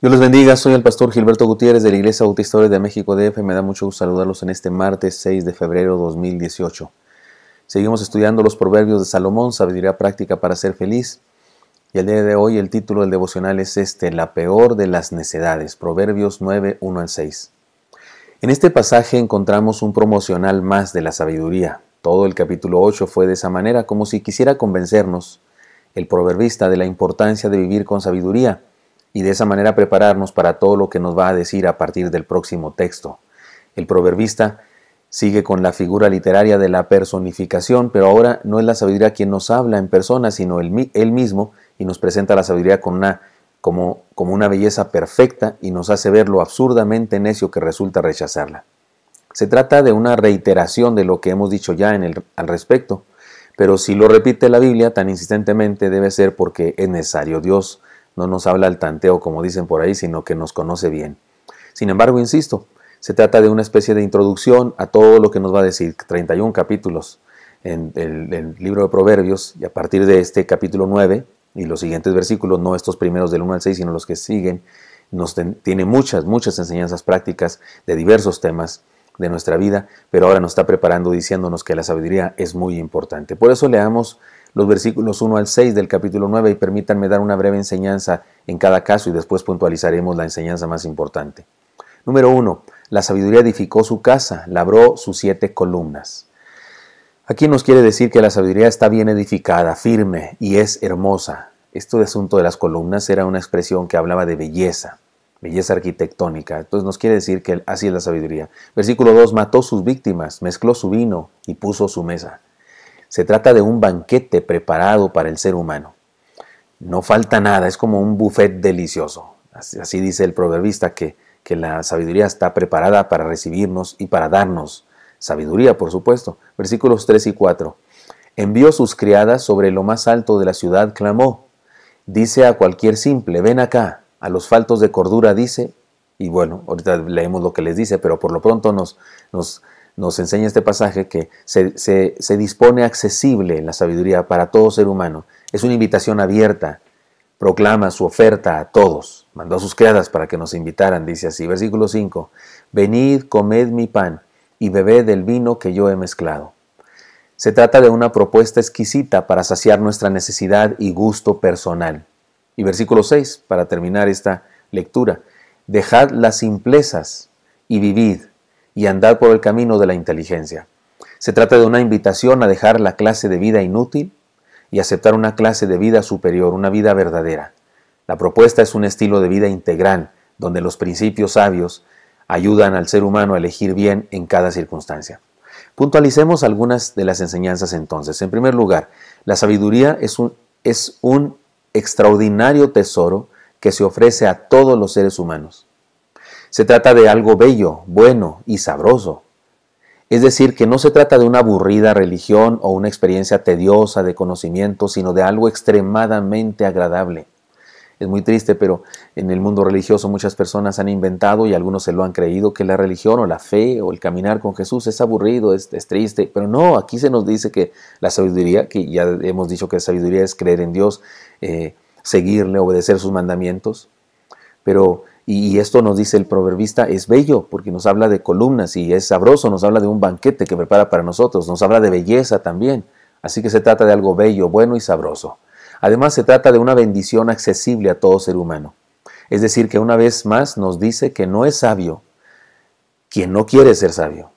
Dios les bendiga, soy el pastor Gilberto Gutiérrez de la Iglesia Bautista de México DF. Me da mucho gusto saludarlos en este martes 6 de febrero 2018. Seguimos estudiando los proverbios de Salomón, sabiduría práctica para ser feliz. Y el día de hoy el título del devocional es este, la peor de las necedades, Proverbios 9, 1 al 6. En este pasaje encontramos un promocional más de la sabiduría. Todo el capítulo 8 fue de esa manera, como si quisiera convencernos el proverbista de la importancia de vivir con sabiduría y de esa manera prepararnos para todo lo que nos va a decir a partir del próximo texto. El proverbista sigue con la figura literaria de la personificación, pero ahora no es la sabiduría quien nos habla en persona, sino él, mismo y nos presenta la sabiduría con una, como, como una belleza perfecta y nos hace ver lo absurdamente necio que resulta rechazarla. Se trata de una reiteración de lo que hemos dicho ya al respecto, pero si lo repite la Biblia tan insistentemente debe ser porque es necesario. Dios no nos habla al tanteo, como dicen por ahí, sino que nos conoce bien. Sin embargo, insisto, se trata de una especie de introducción a todo lo que nos va a decir, 31 capítulos en el, libro de Proverbios, y a partir de este capítulo 9 y los siguientes versículos, no estos primeros del 1 al 6, sino los que siguen, nos tiene muchas, muchas enseñanzas prácticas de diversos temas de nuestra vida, pero ahora nos está preparando diciéndonos que la sabiduría es muy importante. Por eso leamos los versículos 1 al 6 del capítulo 9 y permítanme dar una breve enseñanza en cada caso y después puntualizaremos la enseñanza más importante. Número 1. La sabiduría edificó su casa, labró sus siete columnas. Aquí nos quiere decir que la sabiduría está bien edificada, firme y es hermosa. Esto de asunto de las columnas era una expresión que hablaba de belleza belleza arquitectónica. Entonces nos quiere decir que así es la sabiduría. Versículo 2, mató sus víctimas, mezcló su vino y puso su mesa. Se trata de un banquete preparado para el ser humano. No falta nada, es como un buffet delicioso. Así, dice el proverbista que, que la sabiduría está preparada para recibirnos y para darnos sabiduría, por supuesto. Versículos 3 y 4. Envió sus criadas sobre lo más alto de la ciudad, clamó. Dice a cualquier simple, ven acá a los faltos de cordura dice, y bueno, ahorita leemos lo que les dice, pero por lo pronto nos, nos, enseña este pasaje que se, se dispone accesible la sabiduría para todo ser humano. Es una invitación abierta, proclama su oferta a todos. Mandó a sus criadas para que nos invitaran, dice así, versículo 5, venid, comed mi pan y bebed el vino que yo he mezclado. Se trata de una propuesta exquisita para saciar nuestra necesidad y gusto personal. Y versículo 6, para terminar esta lectura, dejad las simplezas y vivid y andad por el camino de la inteligencia. Se trata de una invitación a dejar la clase de vida inútil y aceptar una clase de vida superior, una vida verdadera. La propuesta es un estilo de vida integral, donde los principios sabios ayudan al ser humano a elegir bien en cada circunstancia. Puntualicemos algunas de las enseñanzas entonces. En primer lugar, la sabiduría es un, es un extraordinario tesoro que se ofrece a todos los seres humanos. Se trata de algo bello, bueno y sabroso. Es decir, que no se trata de una aburrida religión o una experiencia tediosa de conocimiento, sino de algo extremadamente agradable. Es muy triste, pero en el mundo religioso muchas personas han inventado y algunos se lo han creído que la religión o la fe o el caminar con Jesús es aburrido, es, triste, pero no, aquí se nos dice que la sabiduría, que ya hemos dicho que la sabiduría es creer en Dios, eh, seguirle, obedecer sus mandamientos. Pero, y esto nos dice el proverbista, es bello porque nos habla de columnas y es sabroso, nos habla de un banquete que prepara para nosotros, nos habla de belleza también. Así que se trata de algo bello, bueno y sabroso. Además, se trata de una bendición accesible a todo ser humano. Es decir, que una vez más nos dice que no es sabio quien no quiere ser sabio,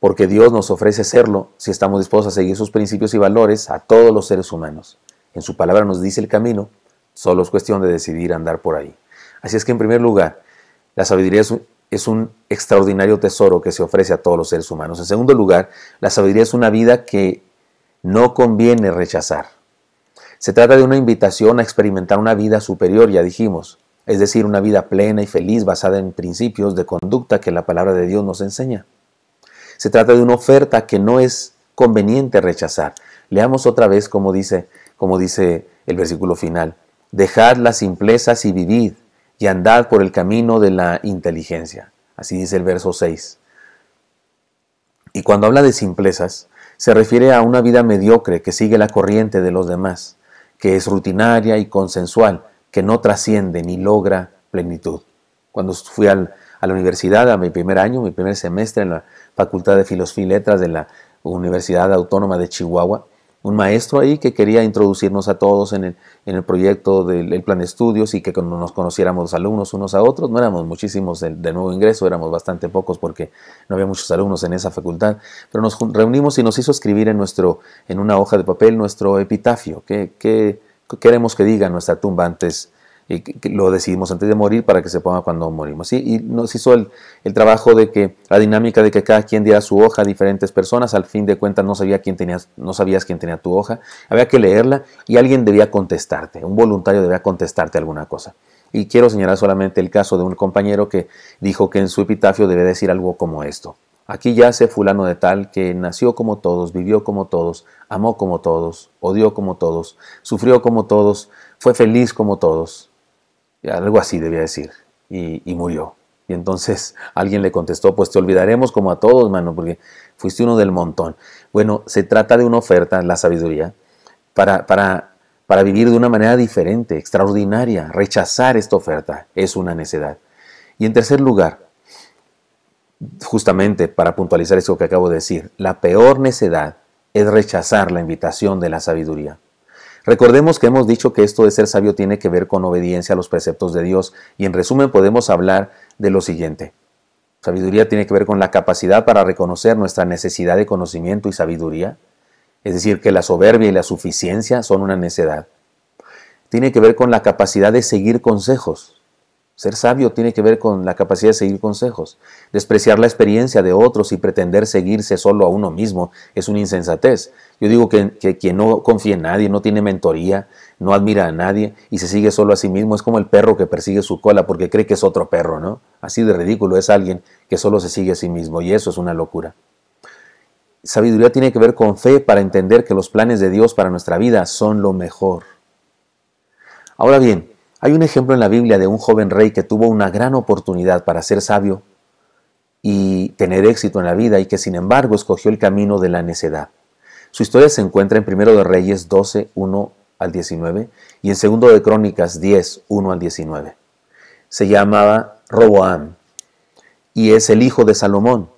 porque Dios nos ofrece serlo si estamos dispuestos a seguir sus principios y valores a todos los seres humanos. En su palabra nos dice el camino, solo es cuestión de decidir andar por ahí. Así es que en primer lugar, la sabiduría es un, extraordinario tesoro que se ofrece a todos los seres humanos. En segundo lugar, la sabiduría es una vida que no conviene rechazar. Se trata de una invitación a experimentar una vida superior, ya dijimos, es decir, una vida plena y feliz basada en principios de conducta que la palabra de Dios nos enseña. Se trata de una oferta que no es conveniente rechazar. Leamos otra vez como dice como dice el versículo final. Dejad las simplezas y vivid, y andad por el camino de la inteligencia. Así dice el verso 6. Y cuando habla de simplezas, se refiere a una vida mediocre que sigue la corriente de los demás, que es rutinaria y consensual, que no trasciende ni logra plenitud. Cuando fui a la universidad, a mi primer año, mi primer semestre en la Facultad de Filosofía y Letras de la Universidad Autónoma de Chihuahua, un maestro ahí que quería introducirnos a todos en el, en el proyecto del plan de estudios y que nos conociéramos los alumnos unos a otros. No éramos muchísimos del, de nuevo ingreso, éramos bastante pocos porque no había muchos alumnos en esa facultad, pero nos reunimos y nos hizo escribir en, nuestro, en una hoja de papel nuestro epitafio, ¿Qué queremos que diga nuestra tumba antes y lo decidimos antes de morir para que se ponga cuando morimos. Y nos hizo el, trabajo de que la dinámica de que cada quien diera su hoja a diferentes personas, al fin de cuentas no, sabía quién tenías, no sabías quién tenía tu hoja, había que leerla y alguien debía contestarte, un voluntario debía contestarte alguna cosa. Y quiero señalar solamente el caso de un compañero que dijo que en su epitafio debe decir algo como esto. Aquí ya yace fulano de tal que nació como todos, vivió como todos, amó como todos, odió como todos, sufrió como todos, fue feliz como todos, algo así debía decir, y, murió. Y entonces alguien le contestó, pues te olvidaremos como a todos, mano, porque fuiste uno del montón. Bueno, se trata de una oferta, la sabiduría, para, para, para vivir de una manera diferente, extraordinaria. Rechazar esta oferta es una necedad. Y en tercer lugar, justamente para puntualizar eso que acabo de decir, la peor necedad es rechazar la invitación de la sabiduría. Recordemos que hemos dicho que esto de ser sabio tiene que ver con obediencia a los preceptos de Dios y en resumen podemos hablar de lo siguiente. Sabiduría tiene que ver con la capacidad para reconocer nuestra necesidad de conocimiento y sabiduría, es decir, que la soberbia y la suficiencia son una necedad. Tiene que ver con la capacidad de seguir consejos, ser sabio tiene que ver con la capacidad de seguir consejos. Despreciar la experiencia de otros y pretender seguirse solo a uno mismo es una insensatez. Yo digo que, que, quien no confía en nadie, no tiene mentoría, no admira a nadie y se sigue solo a sí mismo es como el perro que persigue su cola porque cree que es otro perro, ¿no? Así de ridículo es alguien que solo se sigue a sí mismo y eso es una locura. Sabiduría tiene que ver con fe para entender que los planes de Dios para nuestra vida son lo mejor. Ahora bien, hay un ejemplo en la Biblia de un joven rey que tuvo una gran oportunidad para ser sabio y tener éxito en la vida y que sin embargo escogió el camino de la necedad. Su historia se encuentra en 1 de Reyes 12, 1 al 19 y en 2 de Crónicas 10, 1 al 19. Se llamaba Roboam y es el hijo de Salomón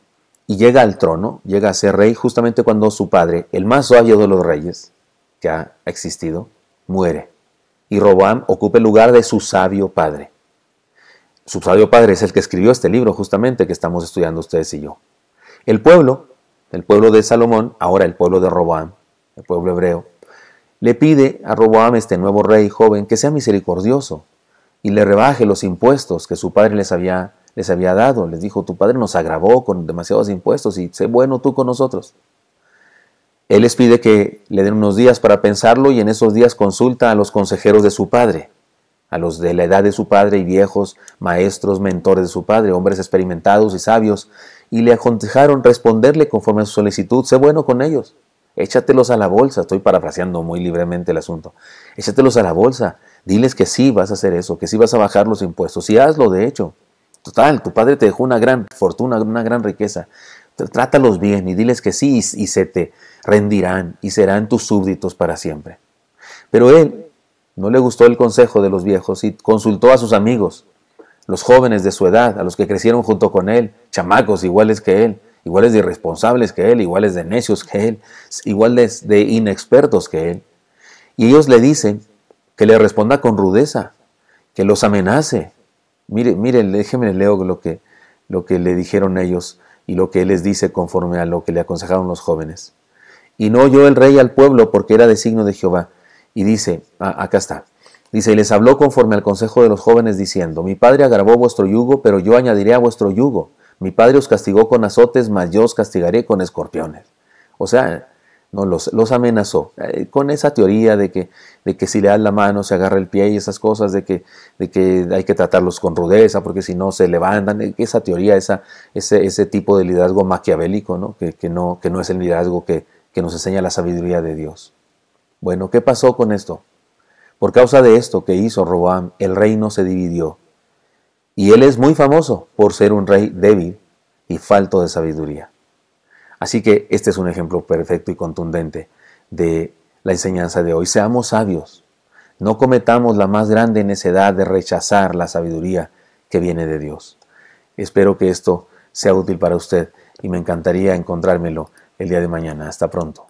y llega al trono, llega a ser rey justamente cuando su padre, el más sabio de los reyes que ha existido, muere y Roboam ocupe el lugar de su sabio padre. Su sabio padre es el que escribió este libro justamente que estamos estudiando ustedes y yo. El pueblo, el pueblo de Salomón, ahora el pueblo de Roboam, el pueblo hebreo, le pide a Roboam, este nuevo rey joven, que sea misericordioso y le rebaje los impuestos que su padre les había, les había dado. Les dijo, tu padre nos agravó con demasiados impuestos y sé bueno tú con nosotros. Él les pide que le den unos días para pensarlo y en esos días consulta a los consejeros de su padre, a los de la edad de su padre y viejos, maestros, mentores de su padre, hombres experimentados y sabios, y le aconsejaron responderle conforme a su solicitud, sé bueno con ellos, échatelos a la bolsa, estoy parafraseando muy libremente el asunto, échatelos a la bolsa, diles que sí vas a hacer eso, que sí vas a bajar los impuestos, y hazlo de hecho. Total, tu padre te dejó una gran fortuna, una gran riqueza. Trátalos bien y diles que sí y se te rendirán y serán tus súbditos para siempre. Pero él no le gustó el consejo de los viejos y consultó a sus amigos, los jóvenes de su edad, a los que crecieron junto con él, chamacos iguales que él, iguales de irresponsables que él, iguales de necios que él, iguales de inexpertos que él. Y ellos le dicen que le responda con rudeza, que los amenace. Mire, mire, déjeme leo lo que, lo que le dijeron ellos y lo que él les dice conforme a lo que le aconsejaron los jóvenes. Y no oyó el rey al pueblo porque era de signo de Jehová. Y dice, ah, acá está, dice, y les habló conforme al consejo de los jóvenes diciendo, mi padre agravó vuestro yugo, pero yo añadiré a vuestro yugo. Mi padre os castigó con azotes, mas yo os castigaré con escorpiones. O sea, los, amenazó. Eh, con esa teoría de que, de que si le das la mano se agarra el pie y esas cosas, de que, de que hay que tratarlos con rudeza porque si no se levantan, eh, esa teoría, esa, ese, ese tipo de liderazgo maquiavélico, Que, no, que no es el liderazgo que, que nos enseña la sabiduría de Dios. Bueno, ¿qué pasó con esto? Por causa de esto que hizo Roboam, el reino se dividió. Y él es muy famoso por ser un rey débil y falto de sabiduría. Así que este es un ejemplo perfecto y contundente de la enseñanza de hoy. Seamos sabios, no cometamos la más grande necedad de rechazar la sabiduría que viene de Dios. Espero que esto sea útil para usted y me encantaría encontrármelo el día de mañana. Hasta pronto.